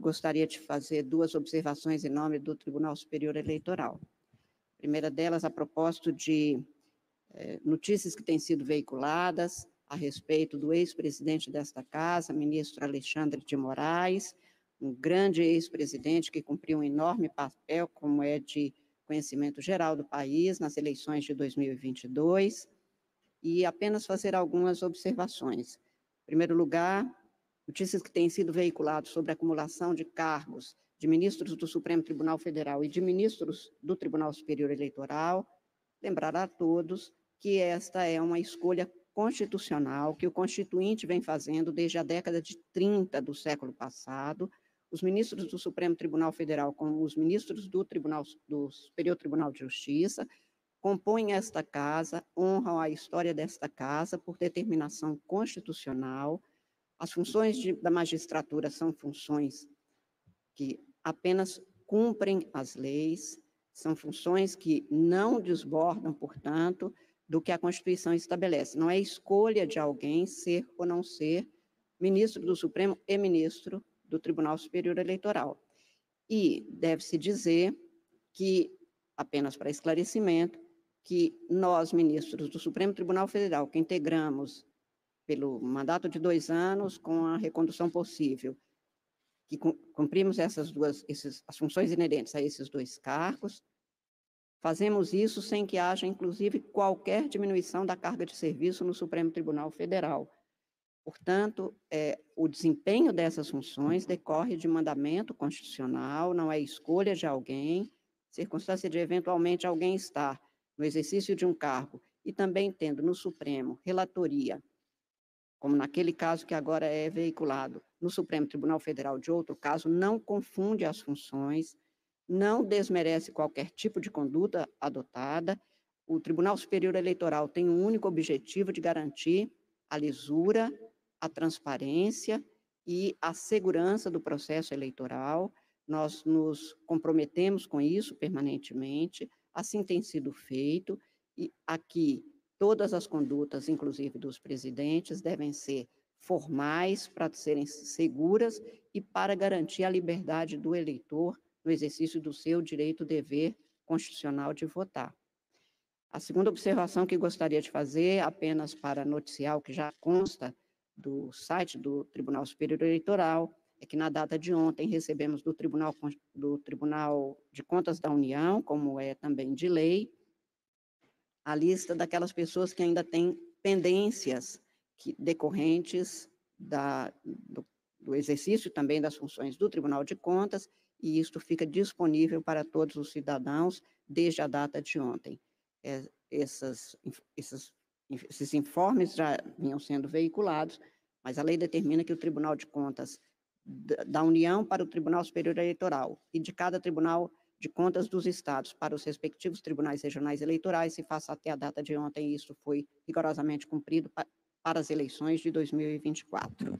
eu gostaria de fazer duas observações em nome do Tribunal Superior Eleitoral. A primeira delas, a propósito de é, notícias que têm sido veiculadas a respeito do ex-presidente desta casa, ministro Alexandre de Moraes, um grande ex-presidente que cumpriu um enorme papel, como é de conhecimento geral do país, nas eleições de 2022, e apenas fazer algumas observações. Em primeiro lugar, Notícias que têm sido veiculadas sobre a acumulação de cargos de ministros do Supremo Tribunal Federal e de ministros do Tribunal Superior Eleitoral, lembrar a todos que esta é uma escolha constitucional que o Constituinte vem fazendo desde a década de 30 do século passado. Os ministros do Supremo Tribunal Federal, como os ministros do Tribunal do Superior Tribunal de Justiça, compõem esta casa, honram a história desta casa por determinação constitucional as funções de, da magistratura são funções que apenas cumprem as leis, são funções que não desbordam, portanto, do que a Constituição estabelece. Não é escolha de alguém ser ou não ser ministro do Supremo e ministro do Tribunal Superior Eleitoral. E deve-se dizer que, apenas para esclarecimento, que nós, ministros do Supremo Tribunal Federal, que integramos pelo mandato de dois anos com a recondução possível, que cumprimos essas duas, esses, as funções inerentes a esses dois cargos, fazemos isso sem que haja, inclusive, qualquer diminuição da carga de serviço no Supremo Tribunal Federal. Portanto, é, o desempenho dessas funções decorre de mandamento constitucional, não é escolha de alguém, circunstância de eventualmente alguém estar no exercício de um cargo e também tendo no Supremo relatoria como naquele caso que agora é veiculado no Supremo Tribunal Federal de outro caso, não confunde as funções, não desmerece qualquer tipo de conduta adotada. O Tribunal Superior Eleitoral tem o um único objetivo de garantir a lisura, a transparência e a segurança do processo eleitoral. Nós nos comprometemos com isso permanentemente, assim tem sido feito, e aqui Todas as condutas, inclusive dos presidentes, devem ser formais para serem seguras e para garantir a liberdade do eleitor no exercício do seu direito dever constitucional de votar. A segunda observação que gostaria de fazer, apenas para noticiar o que já consta do site do Tribunal Superior Eleitoral, é que na data de ontem recebemos do Tribunal, do Tribunal de Contas da União, como é também de lei, a lista daquelas pessoas que ainda têm pendências que, decorrentes da, do, do exercício também das funções do Tribunal de Contas, e isto fica disponível para todos os cidadãos desde a data de ontem. É, essas, esses, esses informes já vinham sendo veiculados, mas a lei determina que o Tribunal de Contas da União para o Tribunal Superior Eleitoral e de cada tribunal de contas dos estados para os respectivos tribunais regionais eleitorais se faça até a data de ontem, isso foi rigorosamente cumprido para as eleições de 2024.